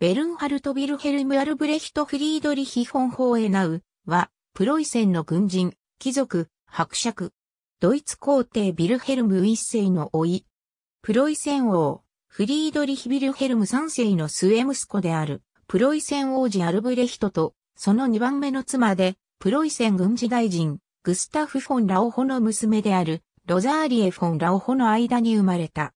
ベルンハルト・ビルヘルム・アルブレヒト・フリードリヒ・ホンホーエナウは、プロイセンの軍人、貴族、伯爵。ドイツ皇帝ビルヘルム一世の老い。プロイセン王、フリードリヒ・ビルヘルム三世の末息子である、プロイセン王子アルブレヒトと、その2番目の妻で、プロイセン軍事大臣、グスタフ・フォン・ラオホの娘である、ロザーリエ・フォン・ラオホの間に生まれた。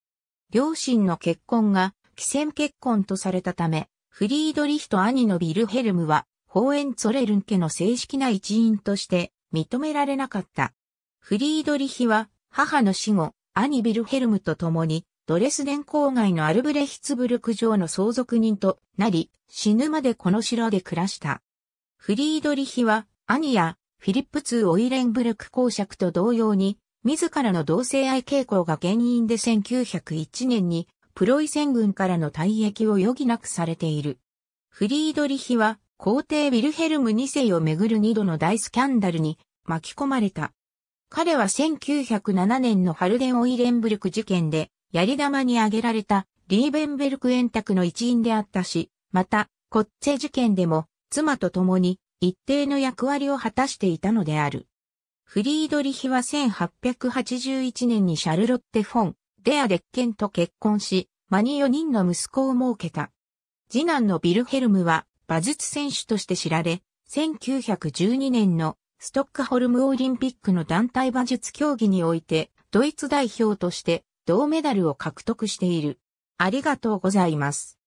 両親の結婚が、既戦結婚とされたため、フリードリヒと兄のビルヘルムは、ホーエンツォレルン家の正式な一員として認められなかった。フリードリヒは、母の死後、兄ビルヘルムと共に、ドレスデン郊外のアルブレヒツブルク城の相続人となり、死ぬまでこの城で暮らした。フリードリヒは、兄やフィリップ2オイレンブルク公爵と同様に、自らの同性愛傾向が原因で1901年にプロイセン軍からの退役を余儀なくされている。フリードリヒは皇帝ウィルヘルム2世をめぐる2度の大スキャンダルに巻き込まれた。彼は1907年のハルデン・オイレンブルク事件で、やり玉に挙げられたリーベンベルク円卓の一員であったし、また、コッチェ事件でも、妻と共に一定の役割を果たしていたのである。フリードリヒは1881年にシャルロッテ・フォン、レア・デッケンと結婚し、間に4人の息子を設けた。次男のビルヘルムは、馬術選手として知られ、1912年のストックホルムオリンピックの団体馬術競技において、ドイツ代表として銅メダルを獲得している。ありがとうございます。